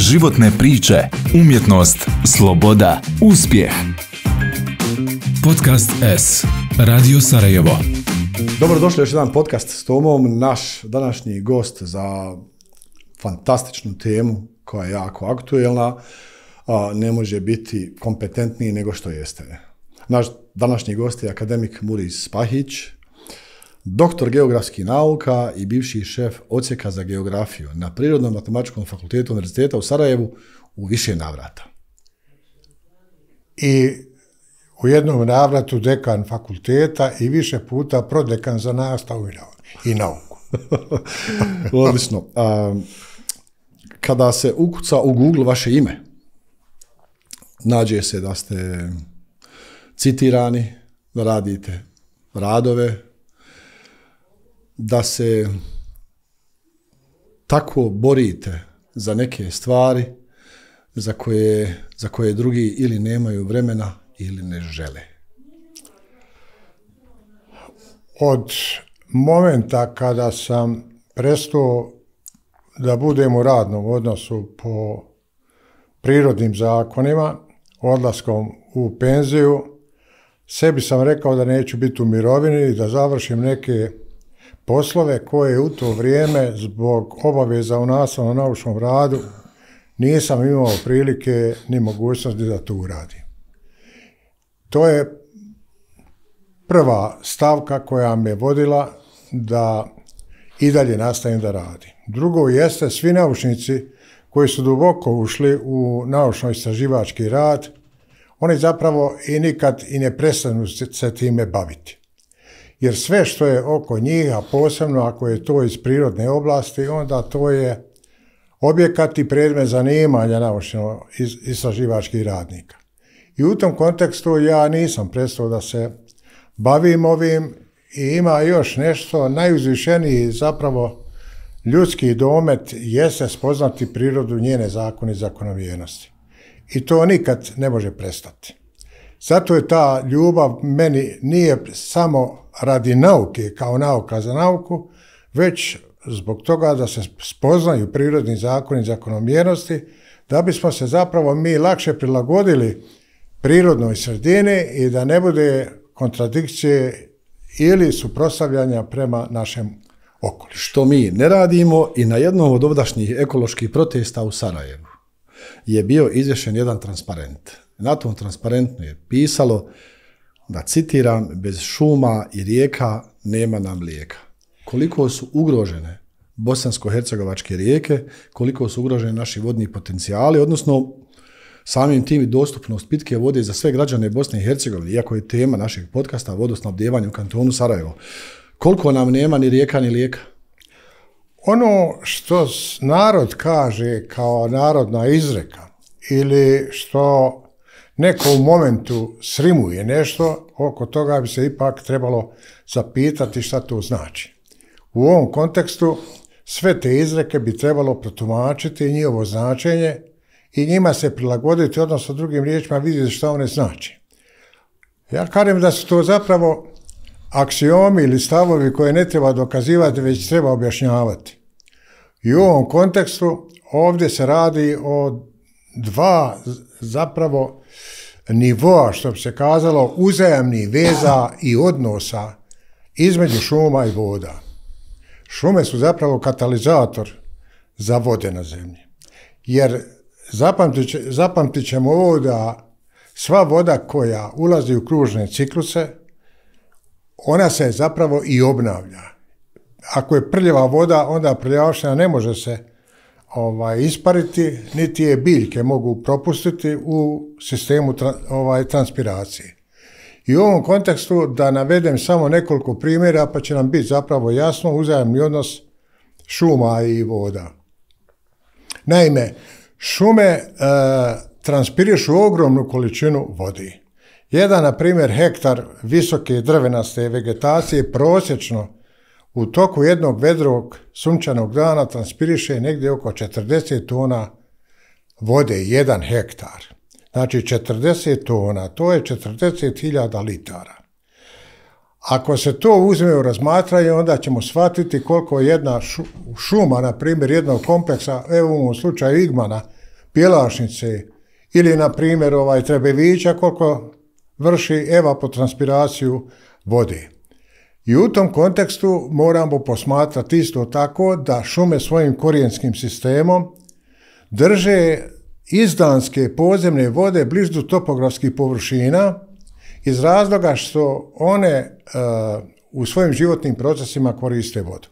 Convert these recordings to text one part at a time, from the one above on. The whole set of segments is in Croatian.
životne priče, umjetnost, sloboda, uspjeh. Podcast S. Radio Sarajevo. Dobrodošli još jedan podcast s Tomom. Naš današnji gost za fantastičnu temu koja je jako aktuelna ne može biti kompetentniji nego što jeste. Naš današnji gost je akademik Muris Spahić, doktor geografskih nauka i bivši šef ocijeka za geografiju na Prirodnom matematičkom fakultetu Univerziteta u Sarajevu u više navrata. I u jednom navratu dekan fakulteta i više puta prodekan za nastavu i nauku. Odlično. Kada se ukuca u Google vaše ime, nađe se da ste citirani, da radite radove, da se tako borite za neke stvari za koje, za koje drugi ili nemaju vremena ili ne žele. Od momenta kada sam prestao da budem u radnom odnosu po prirodnim zakonima, odlaskom u penziju, sebi sam rekao da neću biti u mirovini i da završim neke poslove koje u to vrijeme zbog obaveza u nastavnom naučnom radu nisam imao prilike ni mogućnosti da tu uradim. To je prva stavka koja me vodila da i dalje nastavim da radim. Drugo jeste svi naučnici koji su duboko ušli u naučno-istraživački rad, oni zapravo i nikad i ne prestanu se time baviti jer sve što je oko njih, a posebno ako je to iz prirodne oblasti, onda to je objekat i predmet zanimanja naučno istraživačkih radnika. I u tom kontekstu ja nisam prestao da se bavim ovim i ima još nešto najuzvišeniji zapravo ljudski domet jeste spoznati prirodu njene zakone i zakonovijenosti. I to nikad ne može prestati. Zato je ta ljubav meni nije samo radi nauke, kao nauka za nauku, već zbog toga da se spoznaju prirodni zakoni zakonomjernosti, da bismo se zapravo mi lakše prilagodili prirodnoj sredini i da ne bude kontradikcije ili suprotstavljanja prema našem okolišu. Što mi ne radimo i na jednom od ovdašnjih ekoloških protesta u Sarajevu je bio izvješen jedan transparent na tom transparentno je pisalo da citiram, bez šuma i rijeka nema nam lijeka. Koliko su ugrožene bosansko-hercegovačke rijeke, koliko su ugroženi naši vodni potencijali, odnosno samim tim i dostupnost pitke vode za sve građane Bosne i Hercegovine, iako je tema našeg podcasta vodosnabdjevanje u kantonu Sarajevo. Koliko nam nema ni rijeka ni lijeka? Ono što narod kaže kao narodna izreka ili što neko u momentu srimuje nešto, oko toga bi se ipak trebalo zapitati šta to znači. U ovom kontekstu sve te izreke bi trebalo protumačiti njihovo značenje i njima se prilagoditi, odnosno drugim riječima vidjeti šta one znači. Ja kažem da su to zapravo aksiomi ili stavovi koje ne treba dokazivati, već treba objašnjavati. I u ovom kontekstu ovdje se radi o dva zapravo nivoa, što bi se kazalo, uzajamni veza i odnosa između šuma i voda. Šume su zapravo katalizator za vode na zemlji. Jer zapamtit, ćemo ovo da sva voda koja ulazi u kružne cikluse, ona se zapravo i obnavlja. Ako je prljava voda, onda prljavašnja ne može se ovaj, ispariti, niti je biljke mogu propustiti u sistemu ovaj, transpiracije. I u ovom kontekstu da navedem samo nekoliko primjera pa će nam biti zapravo jasno uzajamni odnos šuma i voda. Naime, šume e, transpirišu ogromnu količinu vodi. Jedan, na primjer, hektar visoke drvenaste vegetacije prosječno u toku jednog vedrog sunčanog dana transpiriše negdje oko 40 tona vode, jedan hektar. Znači 40 tona, to je 40.000 litara. Ako se to uzme u razmatranje, onda ćemo shvatiti koliko jedna šuma, na primjer jednog kompleksa, evo u slučaju Igmana, Pjelašnice ili na primjer ovaj Trebevića, koliko vrši eva po transpiraciju vode. I u tom kontekstu moramo posmatrati isto tako da šume svojim korijenskim sistemom drže izdanske podzemne vode blizu topografskih površina iz razloga što one e, u svojim životnim procesima koriste vodu.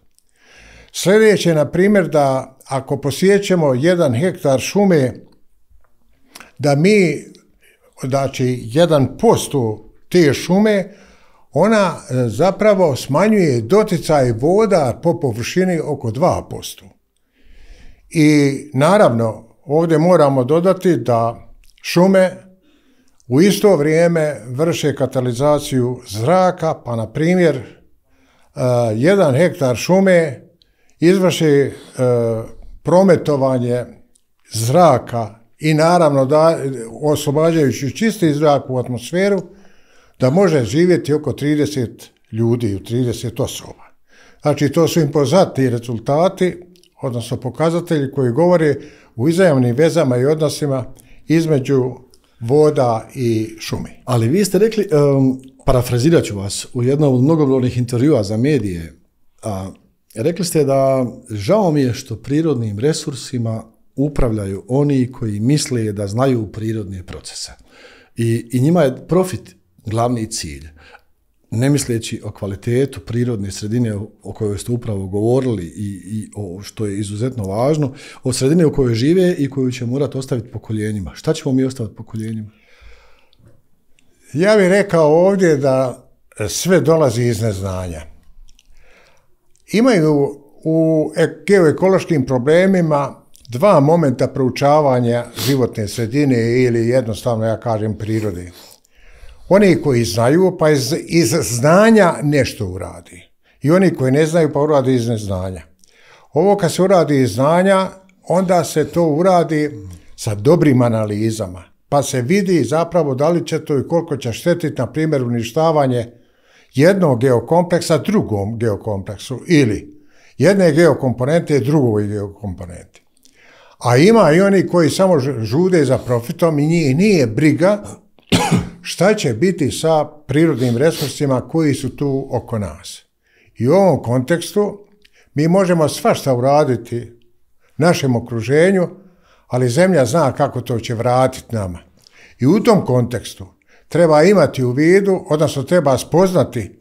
Sljedeće je, na primjer, da ako posjećemo jedan hektar šume, da mi, znači, jedan posto te šume ona e, zapravo smanjuje doticaj voda po površini oko 2%. I naravno, ovdje moramo dodati da šume u isto vrijeme vrše katalizaciju zraka, pa na primjer e, jedan hektar šume izvrši e, prometovanje zraka i naravno da oslobađajući čisti zrak u atmosferu da može živjeti oko 30 ljudi u 30 osoba. Znači, to su poznati rezultati, odnosno pokazatelji koji govore u izajamnim vezama i odnosima između voda i šumi. Ali vi ste rekli, parafrazirat ću vas, u jednom od mnogobrojnih intervjua za medije, a, rekli ste da žao mi je što prirodnim resursima upravljaju oni koji misle da znaju prirodne procese. i njima je profit glavni cilj. Ne misleći o kvalitetu prirodne sredine o kojoj ste upravo govorili i, i o što je izuzetno važno, o sredine u kojoj žive i koju će morati ostaviti pokoljenjima. Šta ćemo mi ostaviti pokoljenjima? Ja bih rekao ovdje da sve dolazi iz neznanja. Imaju u e- geoekološkim problemima dva momenta proučavanja životne sredine ili jednostavno ja kažem prirode. Oni koji znaju, pa iz, iz znanja nešto uradi. I oni koji ne znaju, pa uradi iz neznanja. Ovo kad se uradi iz znanja, onda se to uradi sa dobrim analizama. Pa se vidi zapravo da li će to i koliko će štetiti, na primjer, uništavanje jednog geokompleksa drugom geokompleksu ili jedne geokomponente drugoj geokomponenti. A ima i oni koji samo žude za profitom i njih nije briga šta će biti sa prirodnim resursima koji su tu oko nas. I u ovom kontekstu mi možemo svašta uraditi našem okruženju, ali zemlja zna kako to će vratiti nama. I u tom kontekstu treba imati u vidu, odnosno treba spoznati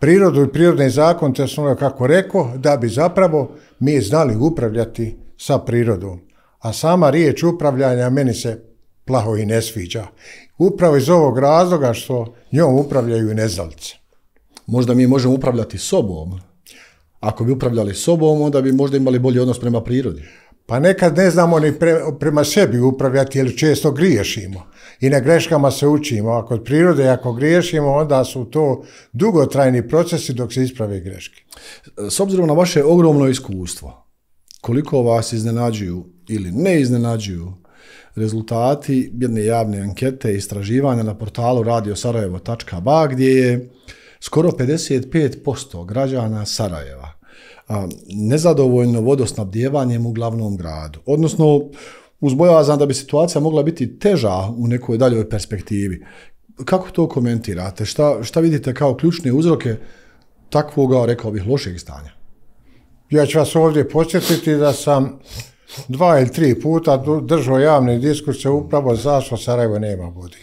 prirodu i prirodni zakon, te ono kako rekao, da bi zapravo mi znali upravljati sa prirodom. A sama riječ upravljanja meni se plaho i ne sviđa. Upravo iz ovog razloga što njom upravljaju i nezalice. Možda mi možemo upravljati sobom. Ako bi upravljali sobom, onda bi možda imali bolji odnos prema prirodi. Pa nekad ne znamo ni pre, prema sebi upravljati, jer često griješimo. I na greškama se učimo. A kod prirode, ako griješimo, onda su to dugotrajni procesi dok se isprave greške. S obzirom na vaše ogromno iskustvo, koliko vas iznenađuju ili ne iznenađuju rezultati jedne javne ankete istraživanja na portalu radiosarajevo.ba gdje je skoro 55% građana Sarajeva nezadovoljno vodosnabdjevanjem u glavnom gradu. Odnosno, uz da bi situacija mogla biti teža u nekoj daljoj perspektivi. Kako to komentirate? Šta, šta vidite kao ključne uzroke takvoga, rekao bih, lošeg stanja? Ja ću vas ovdje podsjetiti da sam dva ili tri puta držao javne se upravo zašto Sarajevo nema vodi.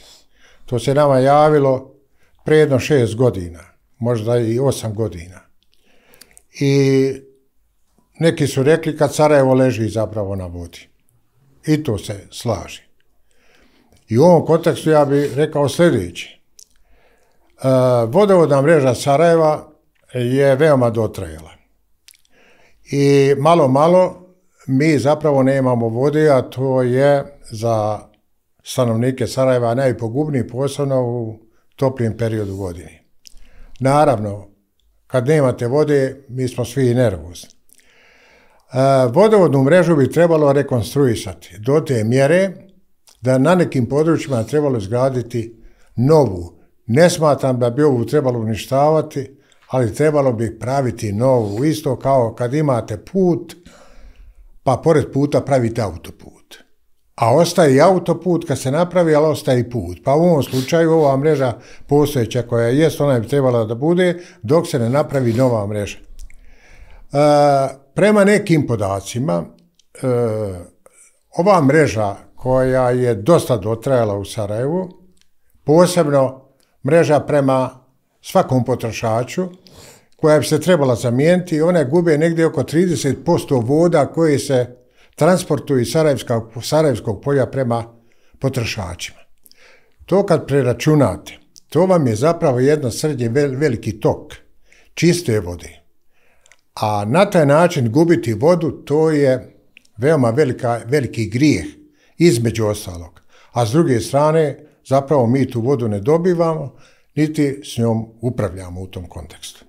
To se nama javilo predno šest godina, možda i osam godina. I neki su rekli kad Sarajevo leži zapravo na vodi. I to se slaži. I u ovom kontekstu ja bih rekao sljedeći. E, vodovodna mreža Sarajeva je veoma dotrajala. I malo, malo mi zapravo nemamo vode, a to je za stanovnike Sarajeva najpogubniji, posebno u toplijem periodu godine. Naravno, kad nemate vode, mi smo svi nervozni. E, vodovodnu mrežu bi trebalo rekonstruisati do te mjere da na nekim područjima trebalo izgraditi novu. Ne smatram da bi ovu trebalo uništavati, ali trebalo bi praviti novu. Isto kao kad imate put, pa pored puta pravite autoput. A ostaje i autoput kad se napravi, ali ostaje i put. Pa u ovom slučaju ova mreža postojeća koja jest, ona bi trebala da bude dok se ne napravi nova mreža. E, prema nekim podacima, e, ova mreža koja je dosta dotrajala u Sarajevu, posebno mreža prema svakom potrošaču, koja bi se trebala zamijeniti, one gube negdje oko 30% voda koje se transportuju iz Sarajevskog polja prema potrošačima. To kad preračunate, to vam je zapravo jedan srednje veliki tok čiste vode. A na taj način gubiti vodu to je veoma veliki grijeh, između ostalog. A s druge strane, zapravo mi tu vodu ne dobivamo, niti s njom upravljamo u tom kontekstu.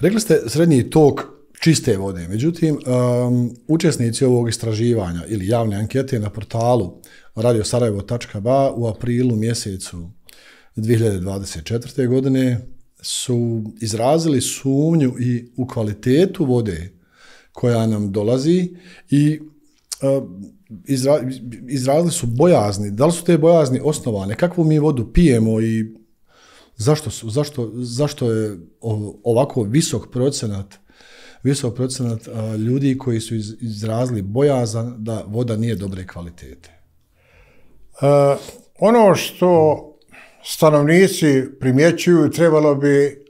Rekli ste srednji tok čiste vode, međutim, um, učesnici ovog istraživanja ili javne ankete na portalu radiosarajevo.ba u aprilu mjesecu 2024. godine su izrazili sumnju i u kvalitetu vode koja nam dolazi i um, izrazili su bojazni. Da li su te bojazni osnovane? Kakvu mi vodu pijemo i Zašto, su, zašto, zašto je ovako visok procenat visok procenat ljudi koji su iz, izrazili bojazan da voda nije dobre kvalitete? E, ono što stanovnici primjećuju trebalo bi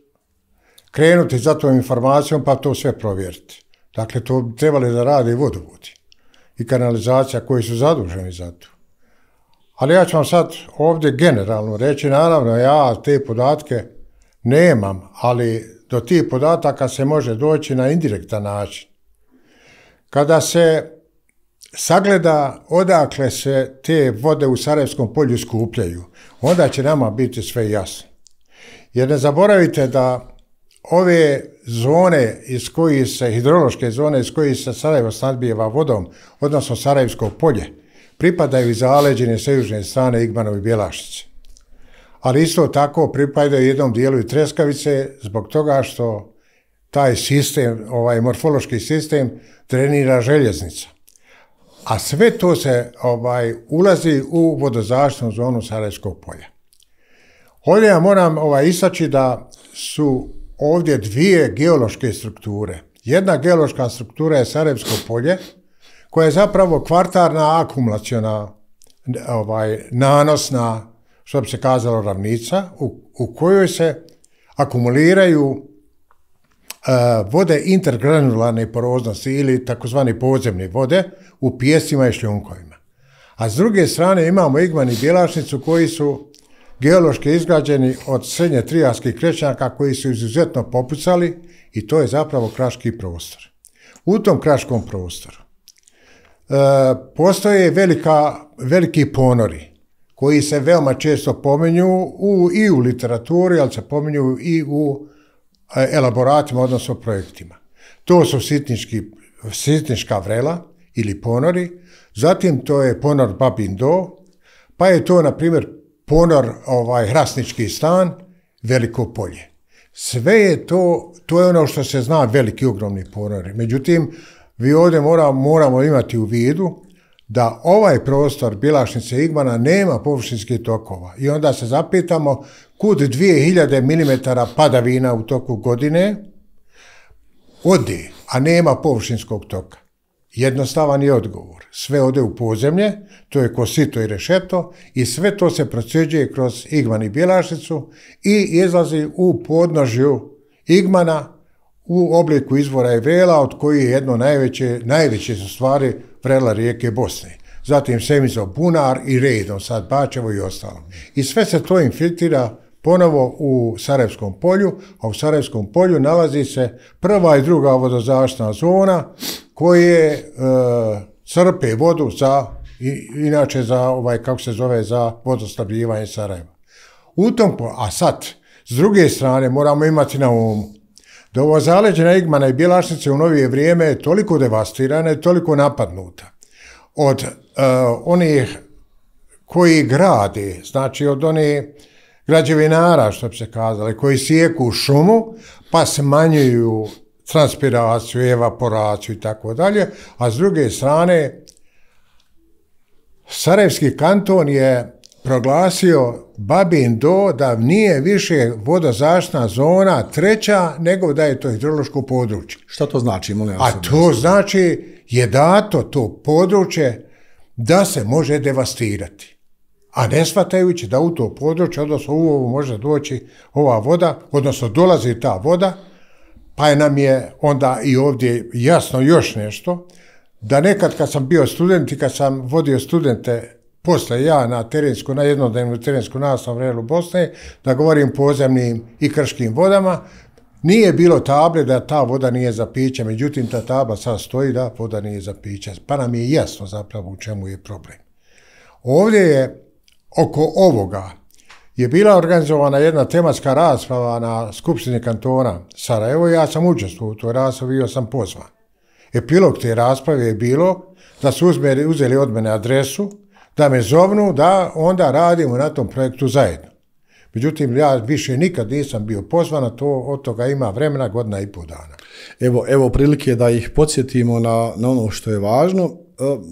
krenuti za tom informacijom pa to sve provjeriti. Dakle, to trebali da rade i vodovodi i kanalizacija koji su zaduženi za to. Ali ja ću vam sad ovdje generalno reći, naravno ja te podatke nemam, ali do tih podataka se može doći na indirektan način. Kada se sagleda odakle se te vode u Sarajevskom polju skupljaju, onda će nama biti sve jasno. Jer ne zaboravite da ove zone iz kojih se, hidrološke zone iz kojih se Sarajevo snadbijeva vodom, odnosno Sarajevsko polje, pripadaju iz zaleđene sa južne strane Igmanovi Bjelašice. Ali isto tako pripadaju jednom dijelu i Treskavice zbog toga što taj sistem, ovaj morfološki sistem trenira željeznica. A sve to se ovaj, ulazi u vodozaštnu zonu Sarajevskog polja. Ovdje ja moram ovaj, istaći da su ovdje dvije geološke strukture. Jedna geološka struktura je Sarajevsko polje, koja je zapravo kvartarna akumulaciona ovaj, nanosna, što bi se kazalo, ravnica u, kojoj se akumuliraju e, vode intergranularne poroznosti ili takozvani podzemne vode u pjesima i šljunkovima. A s druge strane imamo igman i bjelašnicu koji su geološki izgrađeni od srednje trijaskih krećnjaka koji su izuzetno popucali i to je zapravo kraški prostor. U tom kraškom prostoru E, postoje velika, veliki ponori koji se veoma često pominju i u literaturi, ali se pominju i u e, elaboratima, odnosno projektima. To su sitnički, sitniška vrela ili ponori, zatim to je ponor Babindo, pa je to, na primjer, ponor ovaj, hrasnički stan, veliko polje. Sve je to, to je ono što se zna, veliki ogromni ponori. Međutim, vi ovdje moramo, moramo imati u vidu da ovaj prostor Bilašnice Igmana nema površinskih tokova. I onda se zapitamo kud 2000 mm padavina u toku godine ode, a nema površinskog toka. Jednostavan je odgovor. Sve ode u podzemlje, to je kosito i rešeto i sve to se procjeđuje kroz Igman i Bjelašicu i izlazi u podnožju Igmana u obliku izvora i vela, od kojih je jedno najveće, najveće su stvari vrela rijeke Bosne. Zatim Semizo, bunar i redom, sad Bačevo i ostalo. I sve se to infiltira ponovo u Sarajevskom polju, a u Sarajevskom polju nalazi se prva i druga vodozaštna zona koje e, crpe vodu za, inače za, ovaj, kako se zove, za vodostabljivanje Sarajeva. U tom, a sad, s druge strane, moramo imati na umu da ova zaleđena Igmana i Bjelašnice u novije vrijeme je toliko devastirana i toliko napadnuta od e, onih koji gradi, znači od onih građevinara, što bi se kazali, koji sijeku šumu, pa smanjuju transpiraciju, evaporaciju i tako dalje, a s druge strane Sarajevski kanton je proglasio Babin Do da nije više vodozaštna zona treća nego da je to hidrološko područje. Što to znači? Molim A to znači je dato to područje da se može devastirati. A ne shvatajući da u to područje, odnosno u ovo može doći ova voda, odnosno dolazi ta voda, pa je nam je onda i ovdje jasno još nešto, da nekad kad sam bio student i kad sam vodio studente posle ja na terensku, na jednodnevnu terensku nastavu relu Bosne, da govorim pozemnim i krškim vodama, nije bilo table da ta voda nije za piće, međutim ta tabla sad stoji da voda nije za piće, pa nam je jasno zapravo u čemu je problem. Ovdje je oko ovoga je bila organizovana jedna tematska rasprava na Skupštini kantona Sarajevo, ja sam učestvovao u toj raspravi, bio sam pozvan. Epilog te rasprave je bilo da su uzeli od mene adresu, da me zovnu da onda radimo na tom projektu zajedno. Međutim, ja više nikad nisam bio pozvan, a to od toga ima vremena godina i pol dana. Evo, evo prilike da ih podsjetimo na, na ono što je važno. E,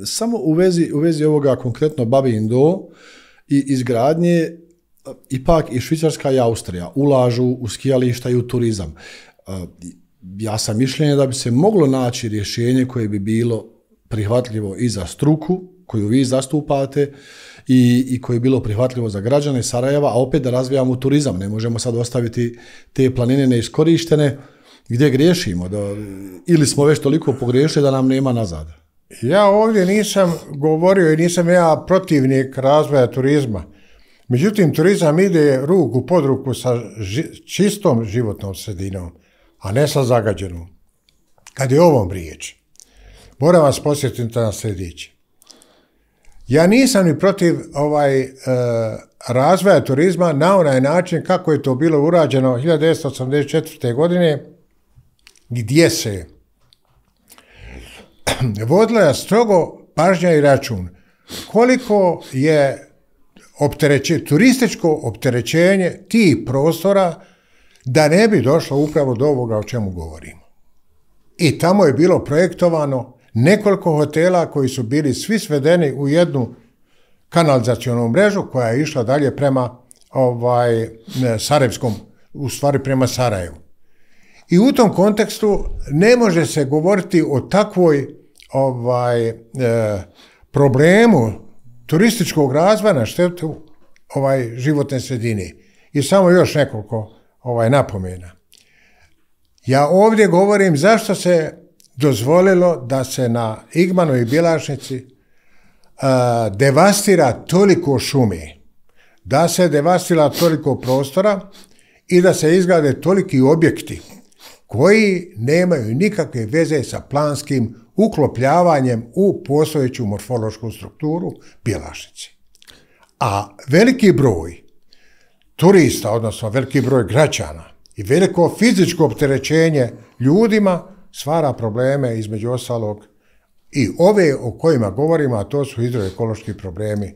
samo u vezi, u vezi ovoga konkretno Babin Do i izgradnje e, ipak i Švicarska i Austrija ulažu u skijališta i u turizam. E, ja sam mišljenja da bi se moglo naći rješenje koje bi bilo prihvatljivo i za struku, koju vi zastupate i, i koje je bilo prihvatljivo za građane Sarajeva, a opet da razvijamo turizam. Ne možemo sad ostaviti te planine neiskorištene gdje griješimo da, ili smo već toliko pogriješili da nam nema nazad. Ja ovdje nisam govorio i nisam ja protivnik razvoja turizma. Međutim, turizam ide ruku pod ruku sa čistom životnom sredinom, a ne sa zagađenom. Kad je ovom riječ, moram vas posjetiti na sljedeće. Ja nisam ni protiv ovaj e, razvoja turizma na onaj način kako je to bilo urađeno 1984. godine gdje se vodila strogo pažnja i račun koliko je turističko opterećenje tih prostora da ne bi došlo upravo do ovoga o čemu govorimo. I tamo je bilo projektovano nekoliko hotela koji su bili svi svedeni u jednu kanalizacionu mrežu koja je išla dalje prema ovaj, Sarajevskom, u stvari prema Sarajevu. I u tom kontekstu ne može se govoriti o takvoj ovaj, e, problemu turističkog razvoja na štetu ovaj, životne sredine. I samo još nekoliko ovaj, napomena. Ja ovdje govorim zašto se dozvolilo da se na Igmanoj Bilašnici e, devastira toliko šumi, da se devastira toliko prostora i da se izgrade toliki objekti koji nemaju nikakve veze sa planskim uklopljavanjem u postojeću morfološku strukturu Bilašnici. A veliki broj turista, odnosno veliki broj građana i veliko fizičko opterećenje ljudima stvara probleme između ostalog i ove o kojima govorimo, a to su hidroekološki problemi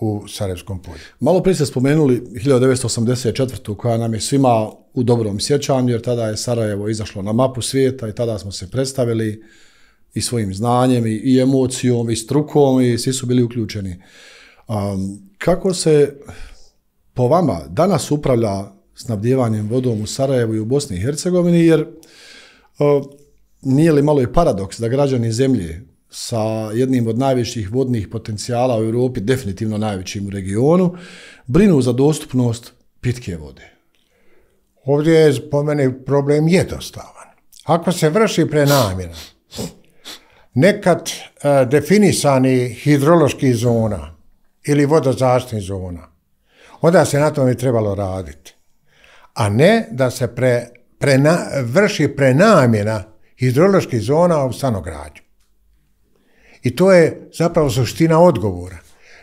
u Sarajevskom polju. Malo prije ste spomenuli 1984. koja nam je svima u dobrom sjećanju, jer tada je Sarajevo izašlo na mapu svijeta i tada smo se predstavili i svojim znanjem i, emocijom i strukom i svi su bili uključeni. kako se po vama danas upravlja snabdjevanjem vodom u Sarajevu i u Bosni i Hercegovini, jer nije li malo i paradoks da građani zemlje sa jednim od najvećih vodnih potencijala u Europi, definitivno najvećim u regionu, brinu za dostupnost pitke vode? Ovdje je po spomeni problem jednostavan. Ako se vrši prenamjena nekad e, definisani hidrološki zona ili vodozaštitnih zona, onda se na tome trebalo raditi. A ne da se vrši prenamjena hidroloških zona u stanogradnju. I to je zapravo suština odgovora.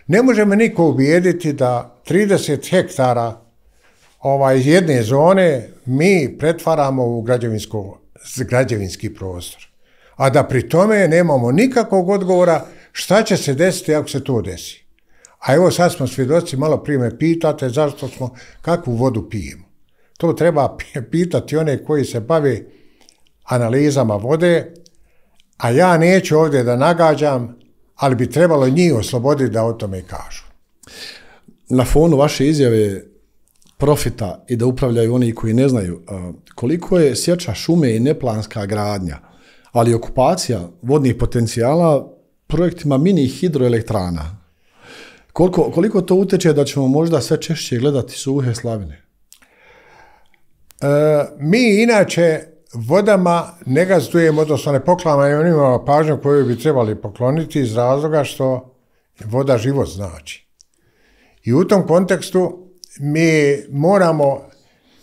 Ne može me niko ubijediti da 30 hektara iz ovaj, jedne zone mi pretvaramo u građevinski prostor. A da pri tome nemamo nikakvog odgovora šta će se desiti ako se to desi. A evo sad smo svjedoci, malo prije me pitate zašto smo, kakvu vodu pijemo. To treba pitati one koji se bave analizama vode, a ja neću ovdje da nagađam, ali bi trebalo njih osloboditi da o tome kažu. Na fonu vaše izjave profita i da upravljaju oni koji ne znaju koliko je sjeća šume i neplanska gradnja, ali okupacija vodnih potencijala projektima mini hidroelektrana. Koliko, to utječe da ćemo možda sve češće gledati suhe slavine? E, mi inače vodama ne gazdujemo, odnosno ne i onima pažnju koju bi trebali pokloniti iz razloga što voda život znači. I u tom kontekstu mi moramo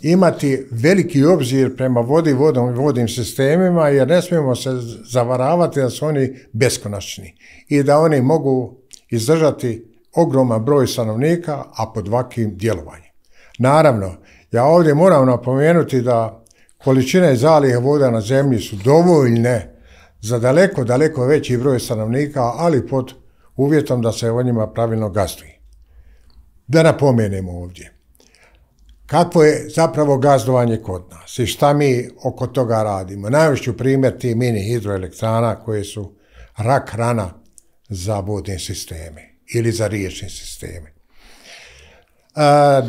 imati veliki obzir prema vodi vodom i vodnim sistemima jer ne smijemo se zavaravati da su oni beskonačni i da oni mogu izdržati ogroman broj stanovnika, a pod vakim djelovanjem. Naravno, ja ovdje moram napomenuti da Količine zaliha voda na zemlji su dovoljne za daleko, daleko veći broj stanovnika, ali pod uvjetom da se o njima pravilno gazduje. Da napomenemo ovdje, Kakvo je zapravo gazdovanje kod nas i šta mi oko toga radimo. Najveću primjer ti mini hidroelektrana koje su rak rana za vodne sisteme ili za riječne sisteme.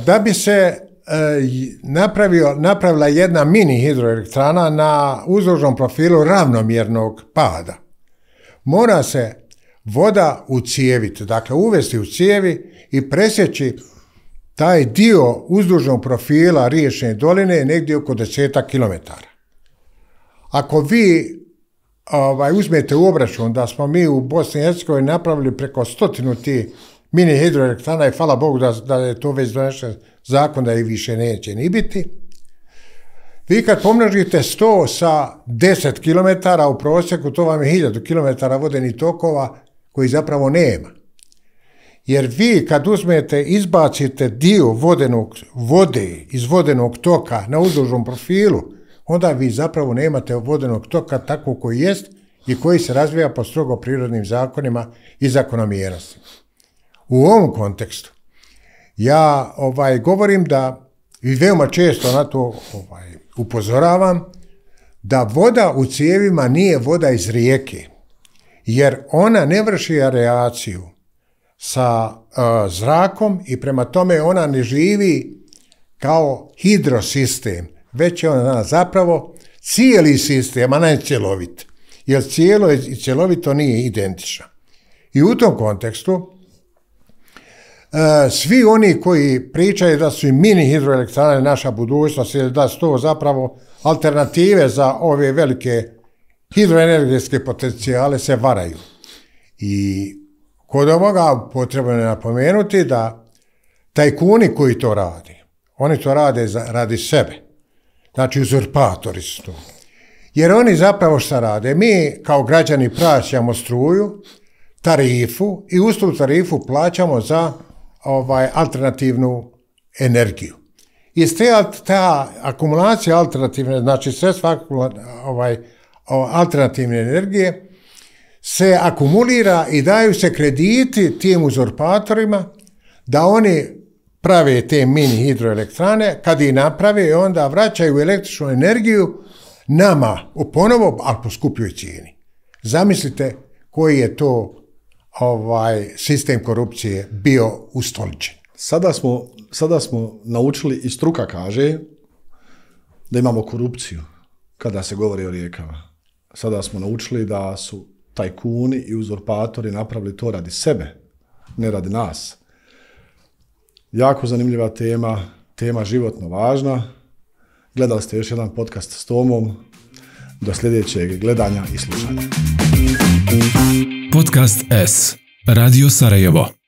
Da bi se E, napravio, napravila jedna mini hidroelektrana na uzložnom profilu ravnomjernog pada. Mora se voda ucijeviti, dakle uvesti u cijevi i presjeći taj dio uzdužnog profila Riješene doline negdje oko desetak kilometara. Ako vi ovaj, uzmete u obračun da smo mi u Bosni napravili preko stotinu tih mini hidroelektrana i hvala Bogu da, da je to već donešeno Zakon da i više neće ni biti. Vi kad pomnožite 100 sa 10 km u prosjeku, to vam je 1000 km vodenih tokova koji zapravo nema. Jer vi kad uzmete, izbacite dio vodenog, vode iz vodenog toka na uzdužnom profilu, onda vi zapravo nemate vodenog toka tako koji jest i koji se razvija po strogo prirodnim zakonima i zakonomjernostima. U ovom kontekstu ja ovaj, govorim da, i veoma često na to ovaj, upozoravam, da voda u cijevima nije voda iz rijeke, jer ona ne vrši areaciju sa e, zrakom i prema tome ona ne živi kao hidrosistem, već je ona zapravo cijeli sistem, a ne cjelovit. Jer cijelo i cjelovito nije identično. I u tom kontekstu E, svi oni koji pričaju da su i mini hidroelektrane naša budućnost ili da su to zapravo alternative za ove velike hidroenergetske potencijale se varaju. I kod ovoga potrebno je napomenuti da tajkuni koji to radi, oni to rade radi sebe. Znači uzurpatori su to. Jer oni zapravo šta rade? Mi kao građani plaćamo struju, tarifu i uz tu tarifu plaćamo za ovaj, alternativnu energiju. I te, ta akumulacija alternativne, znači sredstva ovaj, alternativne energije, se akumulira i daju se krediti tim uzurpatorima da oni prave te mini hidroelektrane, kad ih naprave onda vraćaju električnu energiju nama u ponovo, ali po skupljoj cijeni. Zamislite koji je to ovaj sistem korupcije bio ustoličen. Sada smo, sada smo naučili i struka kaže da imamo korupciju kada se govori o rijekama. Sada smo naučili da su tajkuni i uzurpatori napravili to radi sebe, ne radi nas. Jako zanimljiva tema, tema životno važna. Gledali ste još jedan podcast s Tomom. Do sljedećeg gledanja i slušanja. Podcast S. Radio Sarajevo.